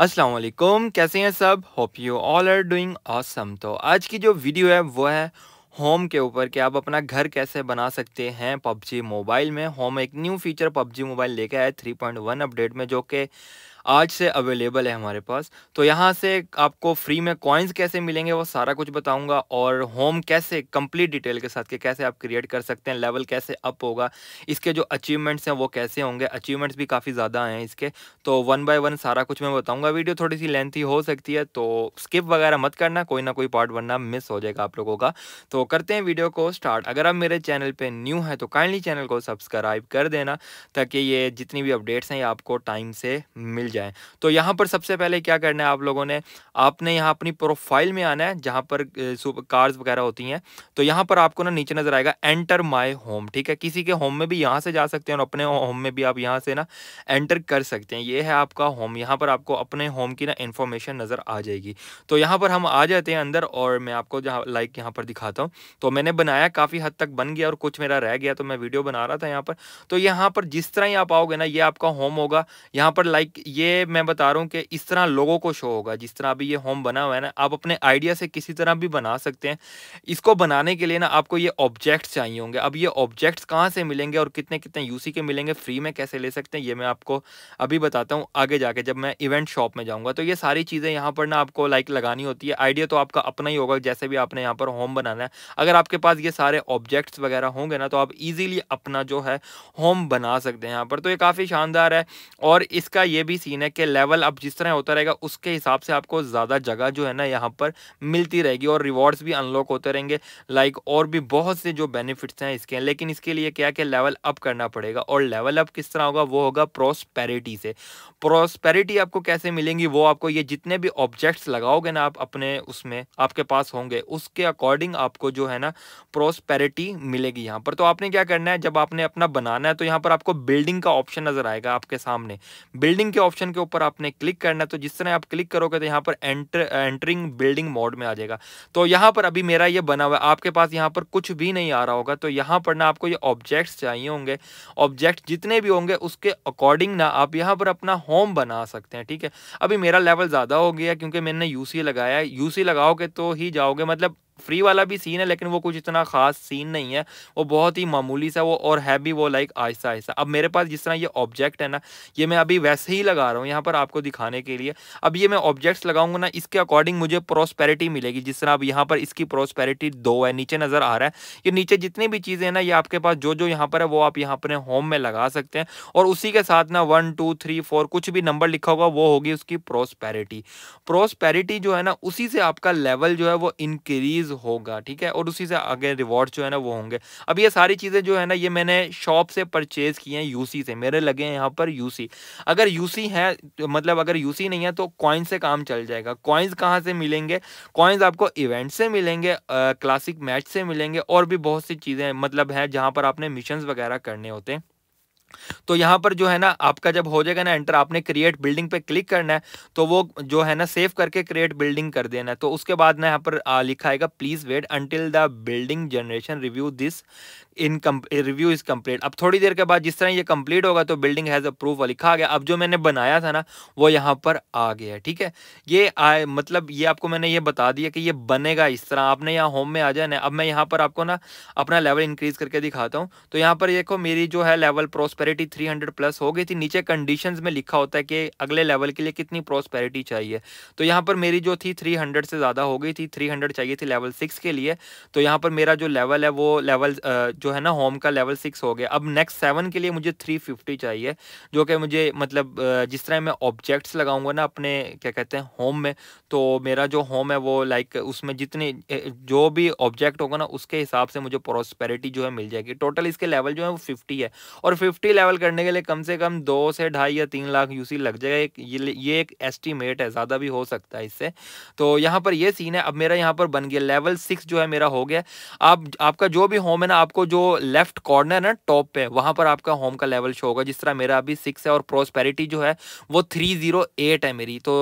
अस्सलाम वालेकुम कैसे हैं सब hope you all are doing awesome तो आज की जो वीडियो है वो है होम के ऊपर कि आप अपना घर कैसे बना सकते हैं पबजी मोबाइल में होम एक न्यू फीचर पबजी मोबाइल लेके आया 3.1 अपडेट में जो कि आज से अवेलेबल है हमारे पास तो यहाँ से आपको फ्री में कॉइन्स कैसे मिलेंगे वो सारा कुछ बताऊँगा और होम कैसे कंप्लीट डिटेल के साथ के कैसे आप क्रिएट कर सकते हैं लेवल कैसे अप होगा इसके जो अचीवमेंट्स हैं वो कैसे होंगे अचीवमेंट्स भी काफ़ी ज़्यादा हैं इसके तो वन बाय वन सारा कुछ मैं बताऊँगा वीडियो थोड़ी सी लेंथी हो सकती है तो स्किप वगैरह मत करना कोई ना कोई पार्ट वरना मिस हो जाएगा आप लोगों का तो करते हैं वीडियो को स्टार्ट अगर आप मेरे चैनल पर न्यू हैं तो काइंडली चैनल को सब्सक्राइब कर देना ताकि ये जितनी भी अपडेट्स हैं ये आपको टाइम से मिल जाए तो यहाँ पर सबसे पहले क्या करना है आप लोगों ने आपने यहाँ अपनी प्रोफाइल में आना है जहाँ पर कार्स वगैरह होती हैं तो यहाँ पर आपको ना नीचे नज़र आएगा एंटर माय होम ठीक है किसी के होम में भी यहाँ से जा सकते हैं और अपने होम में भी आप यहाँ से ना एंटर कर सकते हैं ये है आपका होम यहाँ पर आपको अपने होम की ना इन्फॉर्मेशन नज़र आ जाएगी तो यहाँ पर हम आ जाते हैं अंदर और मैं आपको जहाँ लाइक यहाँ पर दिखाता हूँ तो मैंने बनाया काफ़ी हद तक बन गया और कुछ मेरा रह गया तो मैं वीडियो बना रहा था यहाँ पर तो यहाँ पर जिस तरह ही आप आओगे ना ये आपका होम होगा यहाँ पर लाइक ये ये मैं बता रहा हूँ कि इस तरह लोगों को शो होगा जिस तरह अभी ये होम बना हुआ है ना आप अपने आइडिया से किसी तरह भी बना सकते हैं इसको बनाने के लिए ना आपको ये ऑब्जेक्ट्स चाहिए होंगे अब ये ऑब्जेक्ट्स कहाँ से मिलेंगे और कितने कितने यूसी के मिलेंगे फ्री में कैसे ले सकते हैं ये मैं आपको अभी बताता हूँ आगे जाके जब मैं इवेंट शॉप में जाऊँगा तो ये सारी चीज़ें यहाँ पर ना आपको लाइक लगानी होती है आइडिया तो आपका अपना ही होगा जैसे भी आपने यहाँ पर होम बनाना है अगर आपके पास ये सारे ऑब्जेक्ट्स वगैरह होंगे ना तो आप ईजिली अपना जो है होम बना सकते हैं यहाँ पर तो ये काफ़ी शानदार है और इसका ये भी सीन है कि लेवल अब जिस तरह होता रहेगा उसके हिसाब से आपको ज़्यादा जगह जो है ना यहाँ पर मिलती रहेगी और रिवॉर्ड्स भी अनलॉक होते रहेंगे लाइक और भी बहुत से जो बेनिफिट्स हैं इसके लेकिन इसके लिए क्या क्या लेवल अप करना पड़ेगा और लेवल अप किस तरह होगा वो होगा प्रोस्पेरिटी से प्रोस्पेरिटी आपको कैसे मिलेंगी वो आपको ये जितने भी ऑब्जेक्ट्स लगाओगे ना आप अपने उसमें आपके पास होंगे उसके अकॉर्डिंग आपको जो है ना प्रोस्पेरिटी मिलेगी यहाँ पर तो आपने क्या करना है जब आपने अपना बनाना है तो यहाँ पर आपको बिल्डिंग का ऑप्शन नज़र आएगा आपके सामने बिल्डिंग के ऑप्शन ऑप्शन के ऊपर आपने क्लिक करना है तो जिस तरह आप क्लिक करोगे तो यहाँ पर एंटर एंटरिंग बिल्डिंग मोड में आ जाएगा तो यहाँ पर अभी मेरा ये बना हुआ है आपके पास यहाँ पर कुछ भी नहीं आ रहा होगा तो यहाँ पर ना आपको ये ऑब्जेक्ट्स चाहिए होंगे ऑब्जेक्ट जितने भी होंगे उसके अकॉर्डिंग ना आप यहाँ पर अपना होम बना सकते हैं ठीक है अभी मेरा लेवल ज़्यादा हो गया क्योंकि मैंने यू लगाया है यू लगाओगे तो ही जाओगे मतलब फ्री वाला भी सीन है लेकिन वो कुछ इतना खास सीन नहीं है वो बहुत ही मामूली सा वो और है भी वो लाइक आहिस्ता आहिस्ता अब मेरे पास जिस तरह ये ऑब्जेक्ट है ना ये मैं अभी वैसे ही लगा रहा हूँ यहाँ पर आपको दिखाने के लिए अब ये मैं ऑब्जेक्ट्स लगाऊंगा ना इसके अकॉर्डिंग मुझे प्रोस्पेरिटी मिलेगी जिस तरह अब यहाँ पर इसकी प्रोस्पेरिटी दो है नीचे नज़र आ रहा है ये नीचे जितनी भी चीज़ें हैं ना ये आपके पास जो जो यहाँ पर है वो आप यहाँ अपने होम में लगा सकते हैं और उसी के साथ ना वन टू थ्री फोर कुछ भी नंबर लिखा होगा वो होगी उसकी प्रोस्पेरिटी प्रोस्पेरिटी जो है ना उसी से आपका लेवल जो है वो इंक्रीज प्राइज होगा ठीक है और उसी से आगे रिवॉर्ड जो है ना वो होंगे अब ये सारी चीज़ें जो है ना ये मैंने शॉप से परचेज़ की हैं यूसी से मेरे लगे हैं यहाँ पर यूसी अगर यूसी है मतलब अगर यूसी नहीं है तो कॉइन्स से काम चल जाएगा कॉइन्स कहाँ से मिलेंगे कॉइन्स आपको इवेंट से मिलेंगे क्लासिक मैच से मिलेंगे और भी बहुत सी चीज़ें मतलब हैं जहाँ पर आपने मिशन वगैरह करने होते हैं तो यहाँ पर जो है ना आपका जब हो जाएगा ना एंटर आपने क्रिएट बिल्डिंग पे क्लिक करना है तो वो जो है ना सेव करके क्रिएट बिल्डिंग कर देना है तो उसके बाद ना यहाँ पर लिखा आएगा please wait until the building generation review this in review is complete अब थोड़ी देर के बाद जिस तरह ये कंप्लीट होगा तो बिल्डिंग हैज़ अप्रूव लिखा गया अब जो मैंने बनाया था ना वो यहाँ पर आ गया ठीक है ये आए मतलब ये आपको मैंने ये बता दिया कि ये बनेगा इस तरह आपने यहाँ होम में आ जाना अब मैं यहाँ पर आपको ना अपना लेवल इंक्रीज़ करके दिखाता हूँ तो यहाँ पर देखो मेरी जो है लेवल प्रोस्पेरिटी थ्री प्लस हो गई थी नीचे कंडीशन में लिखा होता है कि अगले लेवल के लिए कितनी प्रोस्पेरिटी चाहिए तो यहाँ पर मेरी जो थी थ्री से ज़्यादा हो गई थी थ्री चाहिए थी लेवल सिक्स के लिए तो यहाँ पर मेरा जो लेवल है वो लेवल जो है ना होम का लेवल सिक्स हो गया अब नेक्स्ट सेवन के लिए मुझे थ्री फिफ्टी चाहिए जो कि मुझे मतलब जिस तरह मैं ऑब्जेक्ट्स लगाऊंगा ना अपने क्या कहते हैं होम में तो मेरा जो होम है वो लाइक उसमें जितने जो भी ऑब्जेक्ट होगा ना उसके हिसाब से मुझे प्रोस्पेरिटी जो है मिल जाएगी टोटल इसके लेवल जो है वो फिफ्टी है और फिफ्टी लेवल करने के लिए कम से कम दो से ढाई या तीन लाख यूसी लग जाएगा एक ये, ये एक एस्टिमेट है ज़्यादा भी हो सकता है इससे तो यहाँ पर ये सीन है अब मेरा यहाँ पर बन गया लेवल सिक्स जो है मेरा हो गया आप आपका जो भी होम है ना आपको जो लेफ्ट कॉर्नर है टॉप पे वहां पर आपका होम का लेवल शो होगा जिस तरह मेरा अभी सिक्स है और प्रोस्पेरिटी जो है वो थ्री जीरो एट है मेरी तो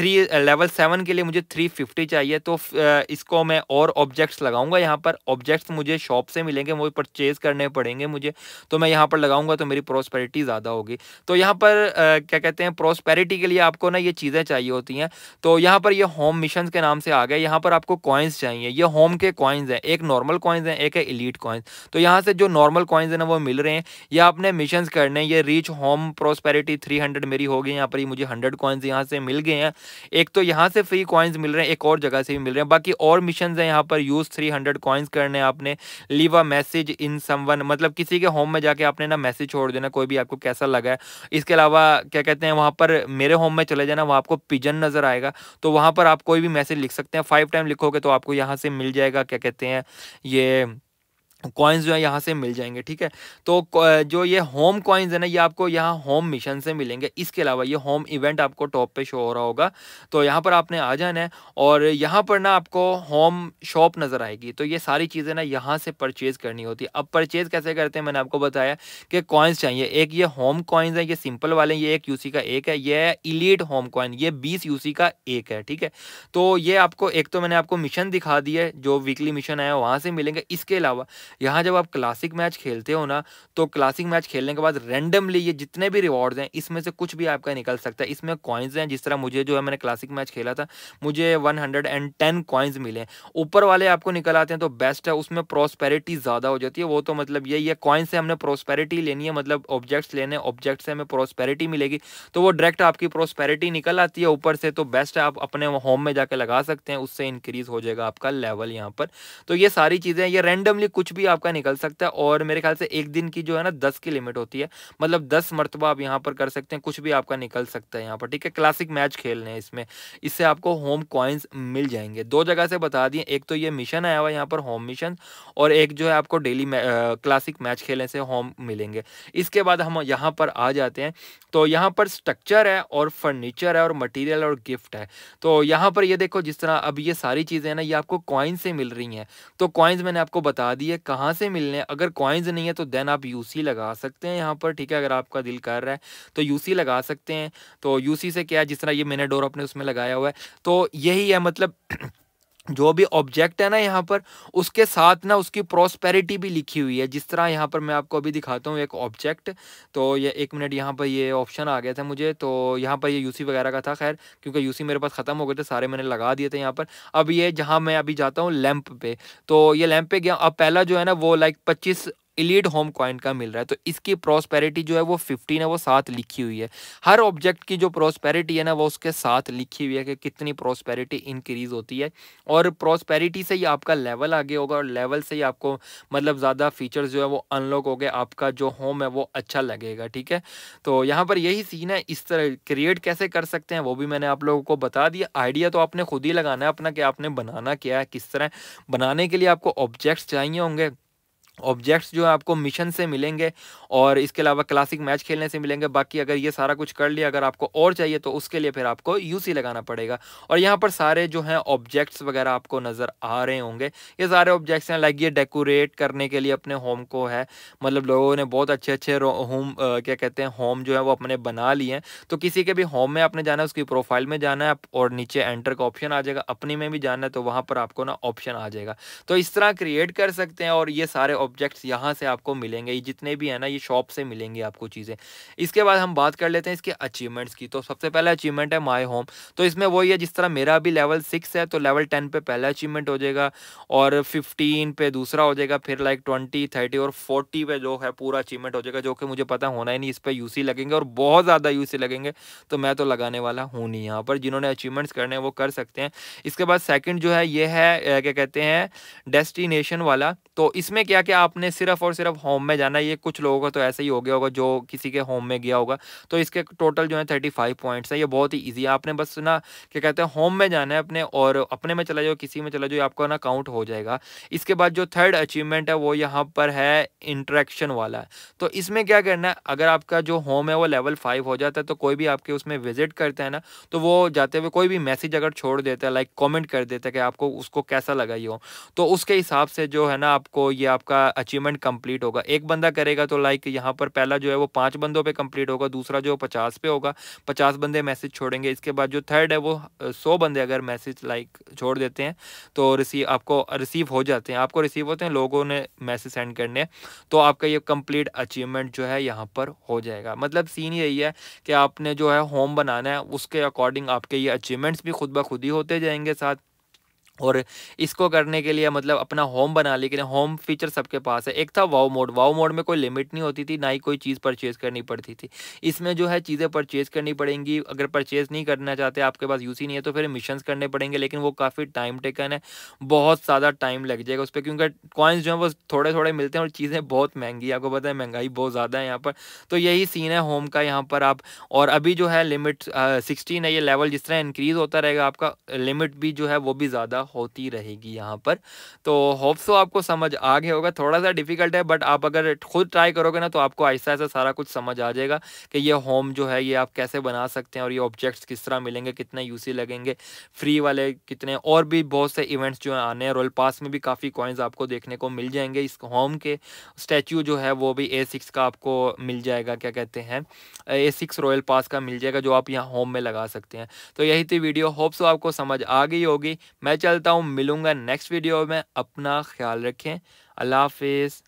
थ्री लेवल सेवन के लिए मुझे थ्री फिफ्टी चाहिए तो uh, इसको मैं और ऑब्जेक्ट्स लगाऊंगा यहाँ पर ऑब्जेक्ट्स मुझे शॉप से मिलेंगे वो परचेज करने पड़ेंगे मुझे तो मैं यहाँ पर लगाऊंगा तो मेरी प्रोस्पेरिटी ज़्यादा होगी तो यहाँ पर uh, क्या कहते हैं प्रोस्पेरिटी के लिए आपको ना ये चीज़ें चाहिए होती हैं तो यहाँ पर ये होम मिशन के नाम से आ गया यहाँ पर आपको कॉइन्स चाहिए ये होम के कॉइन्स हैं एक नॉर्मल कॉइन्स हैं एक है इलीट कॉइन्स तो यहाँ से जो नॉर्मल कॉइन्स है ना वो मिल रहे हैं या आपने मिशन करने ये reach home prosperity three hundred मेरी हो गई यहाँ पर ही मुझे हंड्रेड कॉइन्स यहाँ से मिल गए हैं एक तो यहाँ से फ्री कॉइन्स मिल रहे हैं एक और जगह से भी मिल रहे हैं बाकी और मिशन हैं यहाँ पर यूज़ थ्री हंड्रेड कॉइन्स करने आपने leave a message in one मतलब किसी के होम में जाके आपने ना मैसेज छोड़ देना कोई भी आपको कैसा लगा है इसके अलावा क्या कहते हैं वहाँ पर मेरे होम में चले जाना वहाँ आपको पिजन नज़र आएगा तो वहाँ पर आप कोई भी मैसेज लिख सकते हैं फाइव टाइम लिखोगे तो आपको यहाँ से मिल जाएगा क्या कहते हैं ये कॉइन्स जो है यहाँ से मिल जाएंगे ठीक है तो जो ये होम कॉइन्स है ना ये आपको यहाँ होम मिशन से मिलेंगे इसके अलावा ये होम इवेंट आपको टॉप पे शो हो रहा होगा तो यहाँ पर आपने आ जाना है और यहाँ पर ना आपको होम शॉप नज़र आएगी तो ये सारी चीज़ें ना यहाँ से परचेज़ करनी होती है अब परचेज़ कैसे करते हैं मैंने आपको बताया कि कॉइन्स चाहिए एक ये होम कॉइन्स हैं ये सिंपल वाले ये एक यू का एक है ये इलीट होम कॉइन ये बीस यू का एक है ठीक है तो ये आपको एक तो मैंने आपको मिशन दिखा दिया जो वीकली मिशन आया वहाँ से मिलेंगे इसके अलावा यहाँ जब आप क्लासिक मैच खेलते हो ना तो क्लासिक मैच खेलने के बाद रेंडमली ये जितने भी रिवॉर्ड्स हैं इसमें से कुछ भी आपका निकल सकता है इसमें कॉइन्स हैं जिस तरह मुझे जो है मैंने क्लासिक मैच खेला था मुझे one hundred and ten coins मिले ऊपर वाले आपको निकल आते हैं तो बेस्ट है उसमें प्रोस्पेरिटी ज़्यादा हो जाती है वो तो मतलब यही है कॉइन से हमने प्रोस्पेरिटी लेनी है मतलब ऑब्जेक्ट्स लेने ऑब्जेक्ट से हमें प्रोस्पेरिटी मिलेगी तो वो डायरेक्ट आपकी प्रोस्पेरिटी निकल आती है ऊपर से तो बेस्ट है आप अपने होम में जाकर लगा सकते हैं उससे इंक्रीज़ हो जाएगा आपका लेवल यहाँ पर तो ये सारी चीज़ें ये रेंडमली कुछ भी आपका निकल सकता है और मेरे ख्याल से एक दिन की जो है ना दस की लिमिट होती है मतलब दस मरतबा आप यहाँ पर कर सकते हैं कुछ भी आपका निकल सकता है यहाँ पर ठीक है क्लासिक मैच खेलने हैं इसमें इससे आपको होम कॉइन्स मिल जाएंगे दो जगह से बता दिए एक तो ये मिशन आया हुआ यहाँ पर होम मिशन और एक जो है आपको डेली क्लासिक मैच खेलने से होम मिलेंगे इसके बाद हम यहाँ पर आ जाते हैं तो यहाँ पर स्ट्रक्चर है और फर्नीचर है और मटीरियल और गिफ्ट है तो यहाँ पर ये देखो जिस तरह अब ये सारी चीज़ें ना ये आपको कॉइन्स से मिल रही हैं तो कॉइन्स मैंने आपको बता दी है कहाँ से मिलने हैं अगर कॉइन्स नहीं है तो देन आप यूसी लगा सकते हैं यहाँ पर ठीक है अगर आपका दिल कर रहा है तो यूसी लगा सकते हैं तो यूसी से क्या है जिस तरह ये मैंने डोर अपने उसमें लगाया हुआ है तो यही है मतलब जो भी ऑब्जेक्ट है ना यहाँ पर उसके साथ ना उसकी प्रॉस्पेरिटी भी लिखी हुई है जिस तरह यहाँ पर मैं आपको अभी दिखाता हूँ एक ऑब्जेक्ट तो ये एक मिनट यहाँ पर ये ऑप्शन आ गया था मुझे तो यहाँ पर ये यूसी वगैरह का था खैर क्योंकि यूसी मेरे पास ख़त्म हो गए थे सारे मैंने लगा दिए थे यहाँ पर अब ये जहाँ मैं अभी जाता हूँ लैंप पे तो ये लैंप पे गया अब पहला जो है ना वो लाइक पच्चीस इलीड होम कॉइन का मिल रहा है तो इसकी प्रॉस्पेरिटी जो है वो फिफ्टीन है वो साथ लिखी हुई है हर ऑब्जेक्ट की जो प्रॉस्पेरिटी है ना वो उसके साथ लिखी हुई है कि कितनी प्रॉस्पेरिटी इंक्रीज होती है और प्रॉस्पेरिटी से ही आपका लेवल आगे होगा और लेवल से ही आपको मतलब ज़्यादा फीचर्स जो है वो अनलॉक हो गए आपका जो होम है वो अच्छा लगेगा ठीक है तो यहाँ पर यही सीन है इस तरह क्रिएट कैसे कर सकते हैं वो भी मैंने आप लोगों को बता दिया आइडिया तो आपने खुद ही लगाना है अपना कि आपने बनाना क्या है किस तरह बनाने के लिए आपको ऑब्जेक्ट्स चाहिए होंगे ऑब्जेक्ट्स जो है आपको मिशन से मिलेंगे और इसके अलावा क्लासिक मैच खेलने से मिलेंगे बाकी अगर ये सारा कुछ कर लिया अगर आपको और चाहिए तो उसके लिए फिर आपको यूसी लगाना पड़ेगा और यहाँ पर सारे जो हैं ऑब्जेक्ट्स वगैरह आपको नज़र आ रहे होंगे ये सारे ऑब्जेक्ट्स हैं लाइक ये डेकोरेट करने के लिए अपने होम को है मतलब लोगों ने बहुत अच्छे अच्छे होम क्या कहते हैं होम जो है वो अपने बना लिए हैं तो किसी के भी होम में आपने जाना है उसकी प्रोफाइल में जाना है और नीचे एंटर का ऑप्शन आ जाएगा अपनी में भी जाना है तो वहाँ पर आपको ना ऑप्शन आ जाएगा तो इस तरह क्रिएट कर सकते हैं और ये सारे ऑब्जेक्ट्स यहाँ से आपको मिलेंगे ये जितने भी हैं ना ये शॉप से मिलेंगे आपको चीज़ें इसके बाद हम बात कर लेते हैं इसके अचीवमेंट्स की तो सबसे पहला अचीवमेंट है माई होम तो इसमें वही है जिस तरह मेरा अभी लेवल सिक्स है तो लेवल टेन पे पहला अचीवमेंट हो जाएगा और फिफ्टीन पे दूसरा हो जाएगा फिर लाइक ट्वेंटी थर्टी और फोर्टी पे जो है पूरा अचीवमेंट हो जाएगा जो कि मुझे पता होना ही नहीं इस पर यू लगेंगे और बहुत ज़्यादा यू लगेंगे तो मैं तो लगाने वाला हूँ नहीं यहाँ पर जिन्होंने अचीवमेंट्स करने वो कर सकते हैं इसके बाद सेकेंड जो है ये है क्या कहते हैं डेस्टिनेशन वाला तो इसमें क्या क्या आपने सिर्फ और सिर्फ होम में जाना ये कुछ लोगों का तो ऐसा ही हो गया होगा जो किसी के होम में गया होगा तो इसके टोटल जो है थर्टी फाइव पॉइंट्स है ये बहुत ही ईजी है आपने बस ना क्या कहते हैं होम में जाना है अपने और अपने में चला जाओ किसी में चला जाओ आपका ना काउंट हो जाएगा इसके बाद जो थर्ड अचीवमेंट है वो यहाँ पर है इंट्रैक्शन वाला है तो इसमें क्या करना है अगर आपका जो होम है वो लेवल फाइव हो जाता है तो कोई भी आपके उसमें विजिट करते हैं ना तो वो जाते हुए कोई भी मैसेज अगर छोड़ देता है लाइक कॉमेंट कर देता है कि आपको उसको कैसा लगा ये हो तो उसके हिसाब से जो है ना आपको ये आपका अचीवमेंट कंप्लीट होगा एक बंदा करेगा तो लाइक यहाँ पर पहला जो है वो पाँच बंदों पर कंप्लीट होगा दूसरा जो पचास पे होगा पचास बंदे मैसेज छोड़ेंगे इसके बाद जो थर्ड है वो सौ बंदे अगर मैसेज लाइक छोड़ देते हैं तो रिसीव आपको रिसीव हो जाते हैं आपको रिसीव होते हैं लोगों ने मैसेज सेंड करने तो आपका ये कंप्लीट अचीवमेंट जो है यहाँ पर हो जाएगा मतलब सीन यही है कि आपने जो है होम बनाना है उसके अकॉर्डिंग आपके ये अचीवमेंट्स भी खुद ब खुद ही होते जाएंगे साथ और इसको करने के लिए मतलब अपना होम बना लेकिन होम फीचर सबके पास है एक था वाओ मोड वाओ मोड में कोई लिमिट नहीं होती थी ना ही कोई चीज़ परचेज़ करनी पड़ती थी इसमें जो है चीज़ें परचेज़ करनी पड़ेंगी अगर परचेज़ नहीं करना चाहते आपके पास यूसी नहीं है तो फिर मिशंस करने पड़ेंगे लेकिन वो काफ़ी टाइम टेकन है बहुत ज़्यादा टाइम लग जाएगा उस पर क्योंकि कॉइन्स जो हैं वो थोड़े थोड़े मिलते हैं और चीज़ें बहुत महंगी आपको पता है महंगाई बहुत ज़्यादा है यहाँ पर तो यही सीन है होम का यहाँ पर आप और अभी जो है लिमिट सिक्सटीन है ये लेवल जिस तरह इंक्रीज़ होता रहेगा आपका लिमिट भी जो है वो भी ज़्यादा होती रहेगी यहाँ पर तो होप सो तो आपको समझ आ गया होगा थोड़ा सा डिफिकल्ट है बट आप अगर खुद ट्राई करोगे ना तो आपको ऐसा ऐसा सारा कुछ समझ आ जाएगा कि ये होम जो है ये आप कैसे बना सकते हैं और ये ऑब्जेक्ट्स किस तरह मिलेंगे कितने यूसी लगेंगे फ्री वाले कितने और भी बहुत से इवेंट्स जो आने हैं रॉयल पास में भी काफ़ी कॉइन्स आपको देखने को मिल जाएंगे इस होम के स्टैचू जो है वो भी ए सिक्स का आपको मिल जाएगा क्या कहते हैं ए सिक्स रॉयल पास का मिल जाएगा जो आप यहाँ होम में लगा सकते हैं तो यही थी वीडियो होप्स तो आपको समझ आ गई होगी मैं चल निकलता हूँ मिलूंगा नेक्स्ट वीडियो में अपना ख्याल रखें अल्लाह हाफिज़